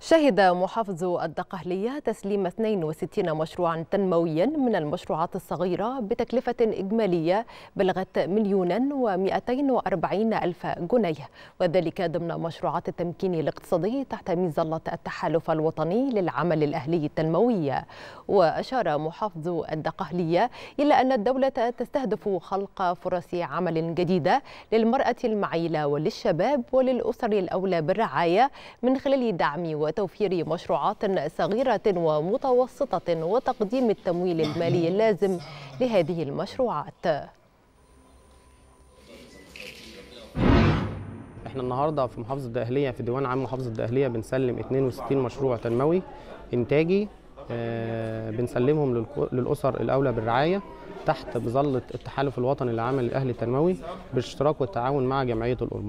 شهد محافظ الدقهلية تسليم 62 مشروعا تنمويا من المشروعات الصغيرة بتكلفة إجمالية بلغت مليونا و240 ألف جنيه وذلك ضمن مشروعات التمكين الاقتصادي تحت مظلة التحالف الوطني للعمل الأهلي التنموي وأشار محافظ الدقهلية إلى أن الدولة تستهدف خلق فرص عمل جديدة للمرأة المعيلة وللشباب وللأسر الأولى بالرعاية من خلال دعم وتوفير مشروعات صغيرة ومتوسطة وتقديم التمويل المالي اللازم لهذه المشروعات احنا النهارده في محافظه الدقهليه في ديوان عام محافظه الدقهليه بنسلم 62 مشروع تنموي انتاجي آه، بنسلمهم للاسر الاولى بالرعايه تحت بظله التحالف الوطني للعمل الاهلي التنموي بالاشتراك والتعاون مع جمعيه الأرمان